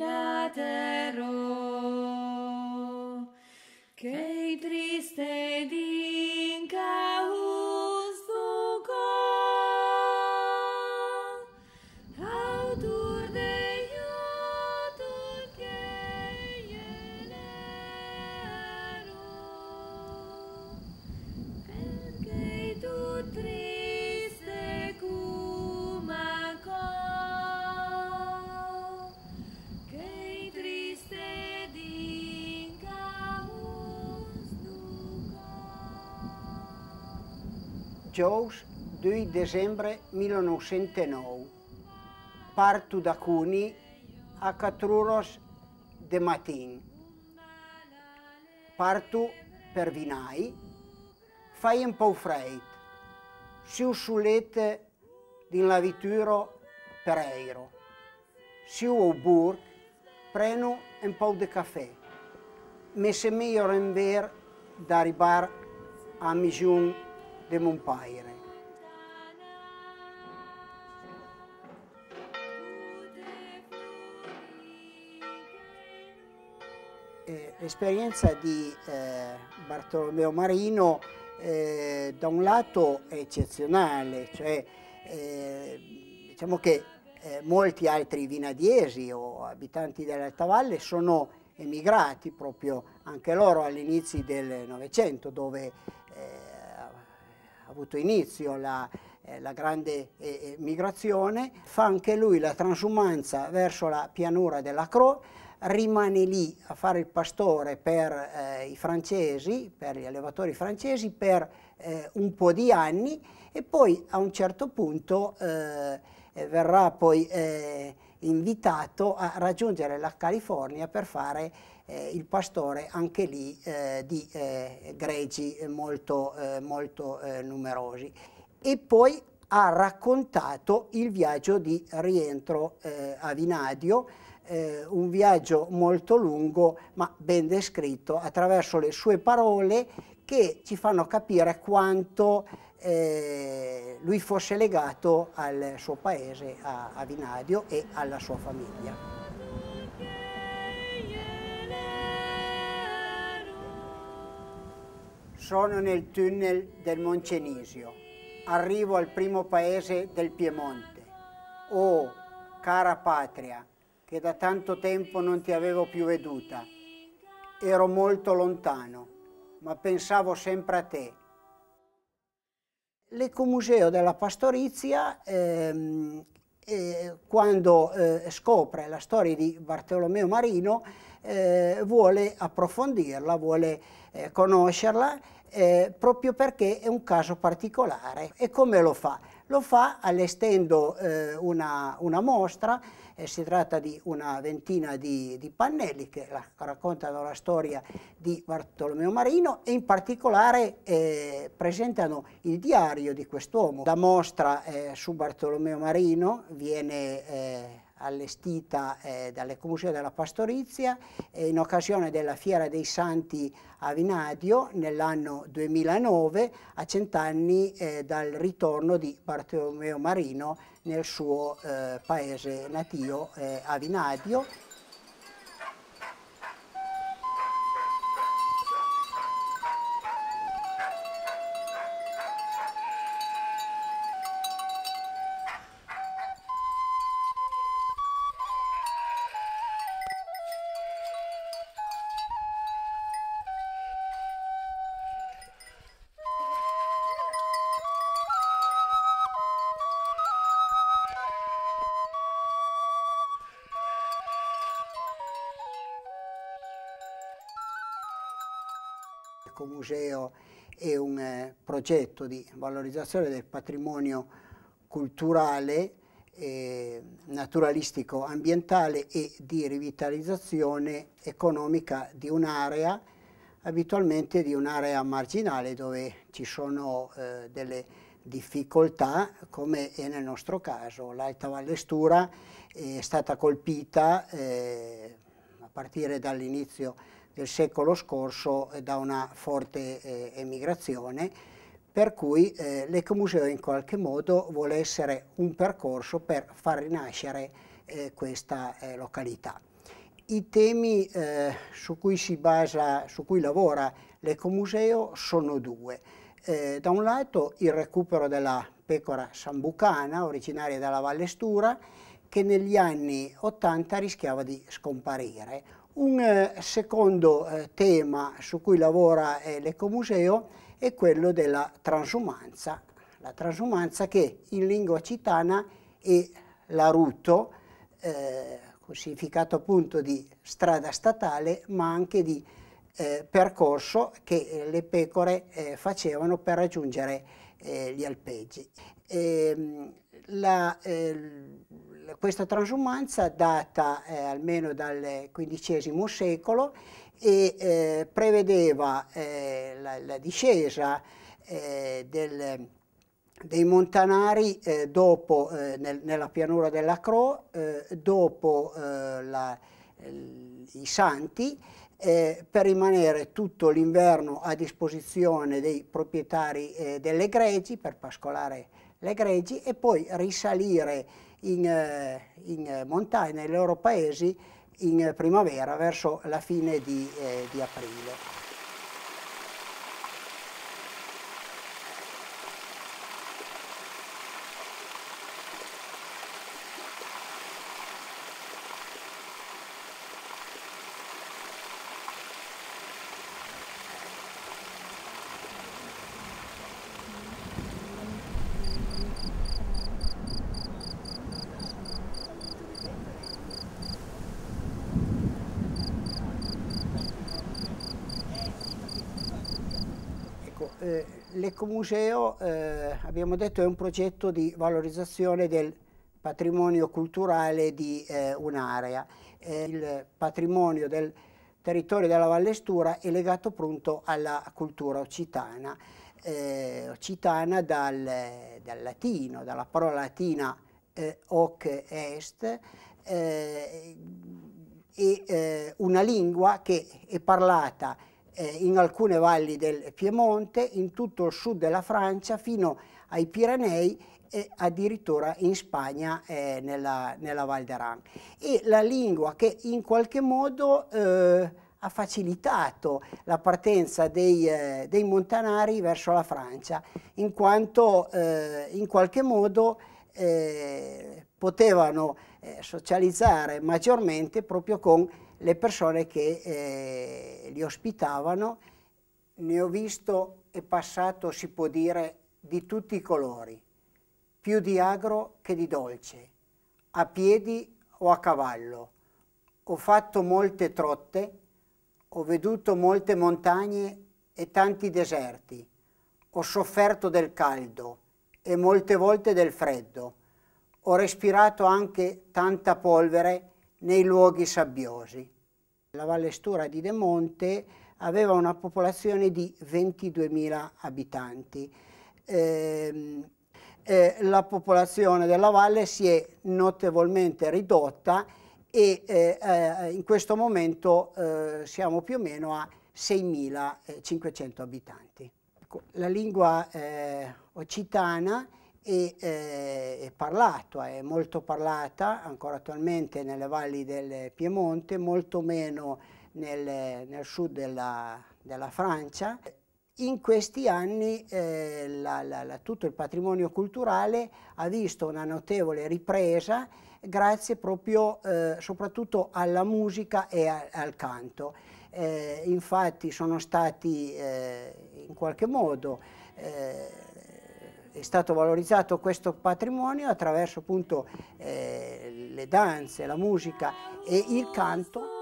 la terra dijous 2 desembre 1909. Parto da Cuni a 4 ores di matin. Parto per Vinai, fai un po' freddo. Si usulete din lavituro per euro. Si o burg, prendo un po' di caffè. Mi se meglio renver da arrivare a misura de mon padre. Eh, l'esperienza di eh, Bartolomeo Marino eh, da un lato è eccezionale, cioè eh, diciamo che eh, molti altri vinadiesi o abitanti dell'Alta Valle sono emigrati proprio anche loro all'inizio del Novecento dove avuto inizio la, eh, la grande eh, eh, migrazione, fa anche lui la transumanza verso la pianura della Croix, rimane lì a fare il pastore per eh, i francesi, per gli allevatori francesi, per eh, un po' di anni e poi a un certo punto eh, eh verrà poi eh, invitato a raggiungere la California per fare eh, il pastore anche lì eh, di eh, greggi molto, eh, molto eh, numerosi. E poi ha raccontato il viaggio di rientro eh, a Vinadio, un viaggio molto lungo ma ben descritto attraverso le sue parole che ci fanno capire quanto eh, lui fosse legato al suo paese, a, a Vinadio e alla sua famiglia. Sono nel tunnel del Moncenisio, arrivo al primo paese del Piemonte. Oh, cara patria, che da tanto tempo non ti avevo più veduta. Ero molto lontano, ma pensavo sempre a te L'ecomuseo della Pastorizia, ehm, eh, quando eh, scopre la storia di Bartolomeo Marino, eh, vuole approfondirla, vuole eh, conoscerla, eh, proprio perché è un caso particolare. E come lo fa? Lo fa allestendo eh, una, una, mostra, eh, si tratta di una ventina di, di pannelli che la, raccontano la storia di Bartolomeo Marino e in particolare eh, presentano il diario di quest'uomo. La mostra eh, su Bartolomeo Marino viene eh, allestita eh, dalle Comune della Pastorizia eh, in occasione della Fiera dei Santi a Vinadio nell'anno 2009 a cent'anni eh, dal ritorno di Bartolomeo Marino nel suo eh, paese natio eh, a Vinadio. Ecco, museo è un eh, progetto di valorizzazione del patrimonio culturale, eh, naturalistico ambientale e di rivitalizzazione economica di un'area, abitualmente di un'area marginale dove ci sono eh, delle difficoltà come è nel nostro caso. L'Alta Vallestura è stata colpita eh, a partire dall'inizio del secolo scorso eh, da una forte eh, emigrazione, per cui eh, l'Ecomuseo in qualche modo vuole essere un percorso per far rinascere eh, questa eh, località. I temi eh, su cui si basa, su cui lavora l'Ecomuseo sono due. da un lato il recupero della pecora sambucana, originaria dalla Valestura, che negli anni 80 rischiava di scomparire, un eh, secondo eh, tema su cui lavora eh, l'Ecomuseo è quello della transumanza, la transumanza che in lingua citana è l'aruto, eh, significato appunto di strada statale, ma anche di eh, percorso che eh, le pecore eh, facevano per raggiungere eh, gli alpeggi. E, ehm, la, eh, questa transumanza data eh, almeno dal XV secolo e prevedeva la, la, discesa del, dei montanari dopo, nel, nella pianura della Cro, dopo la, i santi eh, per rimanere tutto l'inverno a disposizione dei proprietari eh, delle greggi per pascolare le greggi e poi risalire in, eh, in montagna nei loro paesi in primavera verso la fine di, eh, di aprile. eh, l'Ecomuseo, eh, abbiamo detto, è un progetto di valorizzazione del patrimonio culturale di eh, un'area. Eh, il patrimonio del territorio della Vallestura è legato appunto alla cultura occitana, eh, occitana dal, dal, latino, dalla parola latina hoc eh, est, è una lingua che è parlata eh, in alcune valli del Piemonte, in tutto il sud della Francia, fino ai Pirenei e addirittura in Spagna eh, nella, nella Val d'Aran. E la lingua che in qualche modo eh, ha facilitato la partenza dei, eh, dei, montanari verso la Francia, in quanto eh, in qualche modo eh, potevano eh, socializzare maggiormente proprio con le persone che eh, li ospitavano. Ne ho visto e passato, si può dire, di tutti i colori, più di agro che di dolce, a piedi o a cavallo. Ho fatto molte trotte, ho veduto molte montagne e tanti deserti, ho sofferto del caldo e molte volte del freddo, ho respirato anche tanta polvere nei luoghi sabbiosi. La Vallestura di De Monte aveva una popolazione di 22.000 abitanti. Eh, eh, la popolazione della valle si è notevolmente ridotta e eh, eh in questo momento eh, siamo più o meno a 6.500 abitanti. Ecco, la lingua eh, occitana e eh, è parlata, è molto parlata ancora attualmente nelle valli del Piemonte, molto meno nel, nel sud della, della, Francia. In questi anni eh, la, la, la, tutto il patrimonio culturale ha visto una notevole ripresa grazie proprio eh, soprattutto alla musica e a, al canto. Eh, infatti sono stati eh, in qualche modo eh, è stato valorizzato questo patrimonio attraverso appunto eh, le danze, la musica e il canto.